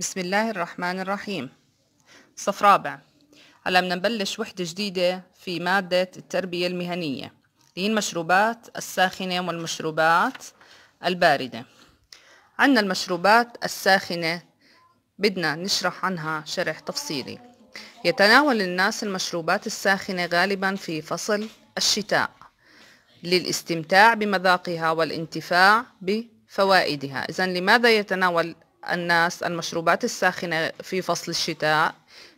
بسم الله الرحمن الرحيم صف رابع هلا بدنا نبلش وحدة جديدة في مادة التربية المهنية اللي هي المشروبات الساخنة والمشروبات الباردة عندنا المشروبات الساخنة بدنا نشرح عنها شرح تفصيلي يتناول الناس المشروبات الساخنة غالبا في فصل الشتاء للاستمتاع بمذاقها والانتفاع بفوائدها إذا لماذا يتناول الناس المشروبات الساخنة في فصل الشتاء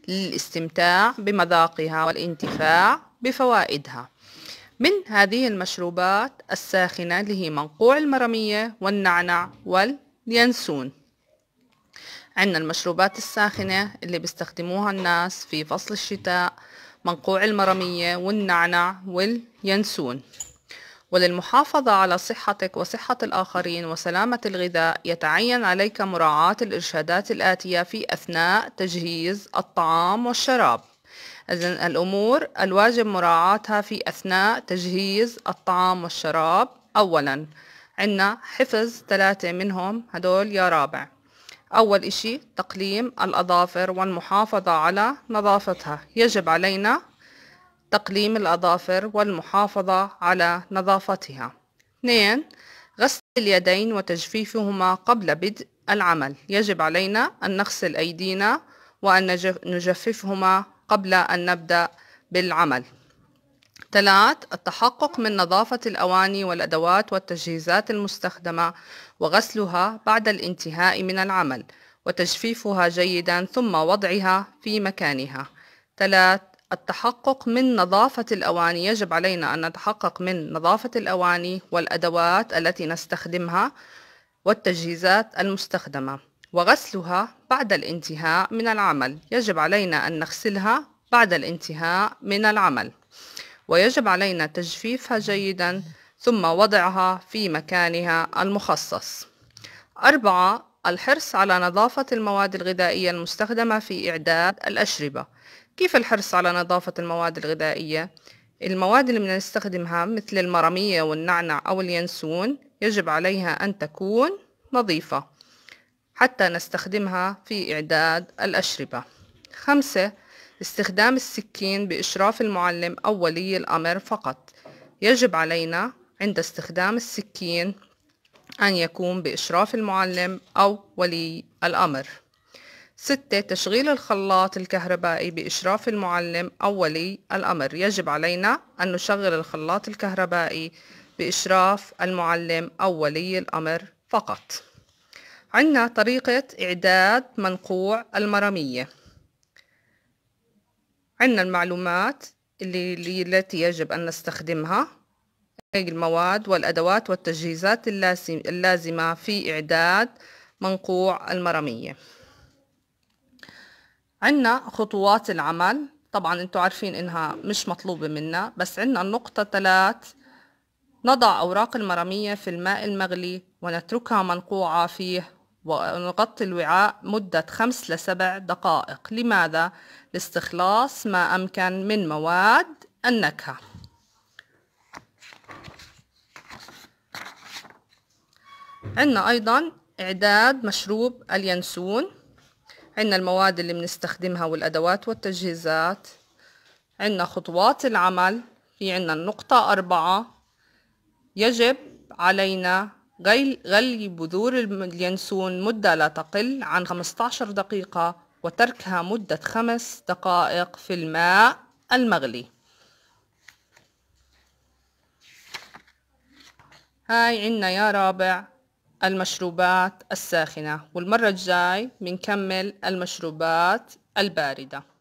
للاستمتاع بمذاقها والانتفاع بفوائدها من هذه المشروبات الساخنة اللي هي منقوع المرمية والنعنع واليانسون عندنا المشروبات الساخنة اللي بيستخدموها الناس في فصل الشتاء منقوع المرمية والنعنع واليانسون وللمحافظة على صحتك وصحة الآخرين وسلامة الغذاء يتعين عليك مراعاة الإرشادات الآتية في أثناء تجهيز الطعام والشراب إذن الأمور الواجب مراعاتها في أثناء تجهيز الطعام والشراب أولا عنا حفظ ثلاثة منهم هدول يا رابع أول إشي تقليم الأظافر والمحافظة على نظافتها يجب علينا تقليم الأظافر والمحافظة على نظافتها 2. غسل اليدين وتجفيفهما قبل بدء العمل يجب علينا أن نغسل أيدينا وأن نجففهما قبل أن نبدأ بالعمل 3. التحقق من نظافة الأواني والأدوات والتجهيزات المستخدمة وغسلها بعد الانتهاء من العمل وتجفيفها جيدا ثم وضعها في مكانها 3. التحقق من نظافة الأواني يجب علينا أن نتحقق من نظافة الأواني والأدوات التي نستخدمها والتجهيزات المستخدمة وغسلها بعد الانتهاء من العمل يجب علينا أن نغسلها بعد الانتهاء من العمل ويجب علينا تجفيفها جيدا ثم وضعها في مكانها المخصص أربعة الحرص على نظافة المواد الغذائية المستخدمة في إعداد الأشربة كيف الحرص على نظافة المواد الغذائية؟ المواد اللي بدنا نستخدمها مثل المرمية والنعنع أو اليانسون يجب عليها أن تكون نظيفة حتى نستخدمها في إعداد الأشربة خمسة استخدام السكين بإشراف المعلم أو ولي الأمر فقط يجب علينا عند استخدام السكين أن يكون بإشراف المعلم أو ولي الأمر ستة تشغيل الخلاط الكهربائي بإشراف المعلم أو ولي الأمر يجب علينا أن نشغل الخلاط الكهربائي بإشراف المعلم أو ولي الأمر فقط عندنا طريقة إعداد منقوع المرامية عندنا المعلومات اللي التي يجب أن نستخدمها المواد والأدوات والتجهيزات اللازمة في إعداد منقوع المرامية عنا خطوات العمل طبعا انتم عارفين انها مش مطلوبة منا بس عنا النقطة ثلاث نضع أوراق المراميه في الماء المغلي ونتركها منقوعة فيه ونغطي الوعاء مدة خمس لسبع دقائق لماذا؟ لاستخلاص ما أمكن من مواد النكهة عندنا أيضا إعداد مشروب اليانسون عندنا المواد اللي بنستخدمها والأدوات والتجهيزات عندنا خطوات العمل في عندنا النقطة أربعة يجب علينا غلي بذور اليانسون مدة لا تقل عن 15 دقيقة وتركها مدة خمس دقائق في الماء المغلي هاي عنا يا رابع المشروبات الساخنة والمرة الجاي بنكمل المشروبات الباردة